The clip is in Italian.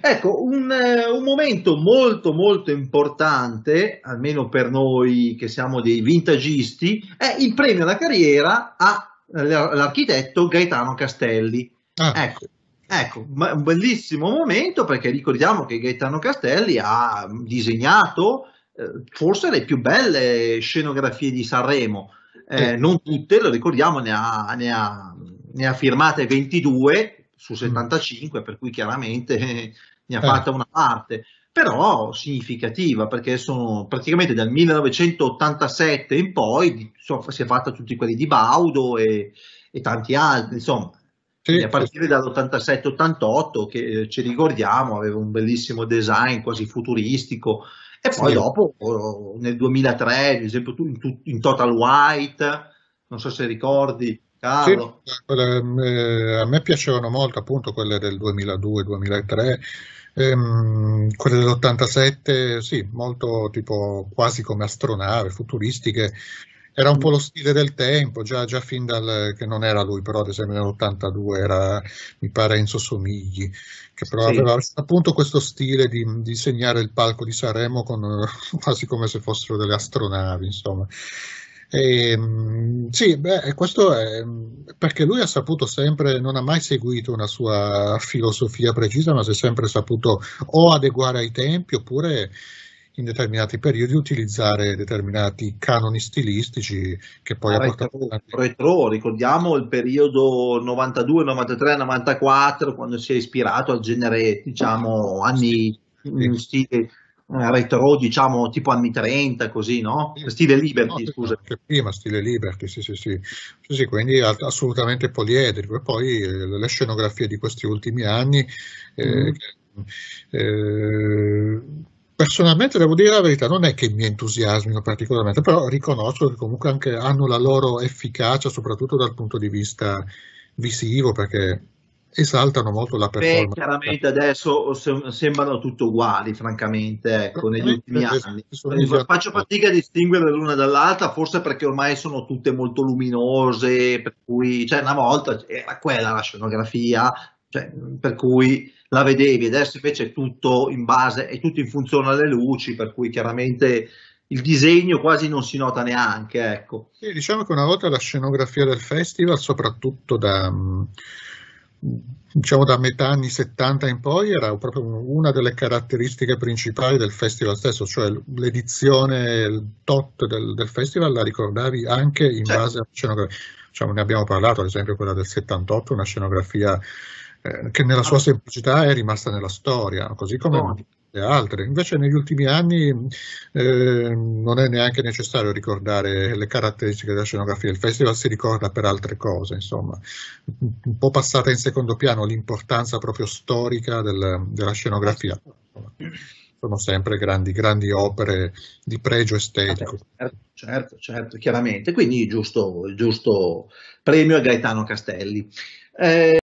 Ecco, un, eh, un, momento molto molto importante, almeno per noi che siamo dei vintagisti, è il premio alla carriera all'architetto eh, Gaetano Castelli. Ah. Ecco, ecco, un bellissimo momento perché ricordiamo che Gaetano Castelli ha disegnato eh, forse le più belle scenografie di Sanremo. Eh, Non tutte, lo ricordiamo, ne ha, ne ha, ne ha firmate 22, su 75, mm. per cui chiaramente eh, ne ha eh. fatta una parte, però significativa perché sono praticamente dal 1987 in poi insomma, si è fatta tutti quelli di Baudo e, e tanti altri, insomma. Sì, a partire sì. dall'87-88 che eh, ci ricordiamo aveva un bellissimo design quasi futuristico e poi sì. dopo oh, nel 2003 ad esempio in, in Total White non so se ricordi Carlo. Sì, quelle, eh, a me piacevano molto appunto quelle del 2002-2003, ehm, quelle dell'87, sì, molto tipo quasi come astronave, futuristiche. Era un po' lo stile del tempo, già, già fin dal che non era lui, però ad esempio nell'82 era, mi pare, Enzo Somigli, che però sì. aveva appunto questo stile di, di disegnare il palco di Sanremo con, quasi come se fossero delle astronavi, insomma. E, ehm, sì, beh, questo è perché lui ha saputo sempre, non ha mai seguito una sua filosofia precisa, ma si è sempre saputo o adeguare ai tempi oppure in determinati periodi utilizzare determinati canoni stilistici che poi ah, ha portato retro, retro, ricordiamo il periodo 92, 93, 94 quando si è ispirato al genere diciamo anni sì. Sì, eh, retro, diciamo tipo anni 30, così, no? Stile Liberty, no, scusa. Anche prima, stile Liberty, sì, sì, sì. sì, sì quindi assolutamente poliedrico. E poi eh, le scenografie di questi ultimi anni. Eh, mm. eh, personalmente devo dire la verità, non è che mi entusiasmino particolarmente, però riconosco che comunque hanno la loro efficacia, soprattutto dal punto di vista visivo, perché esaltano molto la performance. Beh, chiaramente adesso sembrano tutto uguali, francamente, ecco, negli ultimi anni. Eh, faccio fatica a distinguere l'una dall'altra, forse perché ormai sono tutte molto luminose, per cui cioè, una volta era quella la scenografia, cioè, per cui la vedevi, adesso invece è tutto in base, è tutto in funzione alle luci, per cui chiaramente il disegno quasi non si nota neanche. Ecco. Sì, diciamo che una volta la scenografia del festival, soprattutto da diciamo da metà anni 70 in poi era proprio una delle caratteristiche principali del festival stesso, cioè l'edizione, il tot del, del festival la ricordavi anche in certo. base a scenografia. Diciamo, ne abbiamo parlato, ad esempio quella del 78, una scenografia eh, che nella sua ah. semplicità è rimasta nella storia, così come oh altre. Invece negli ultimi anni eh, non è neanche necessario ricordare le caratteristiche della scenografia, il festival si ricorda per altre cose, insomma, un po' passata in secondo piano l'importanza proprio storica del, della scenografia. Sono sempre grandi, grandi opere di pregio estetico. Certo, certo, certo chiaramente. Quindi giusto, giusto premio a Gaetano Castelli. Eh,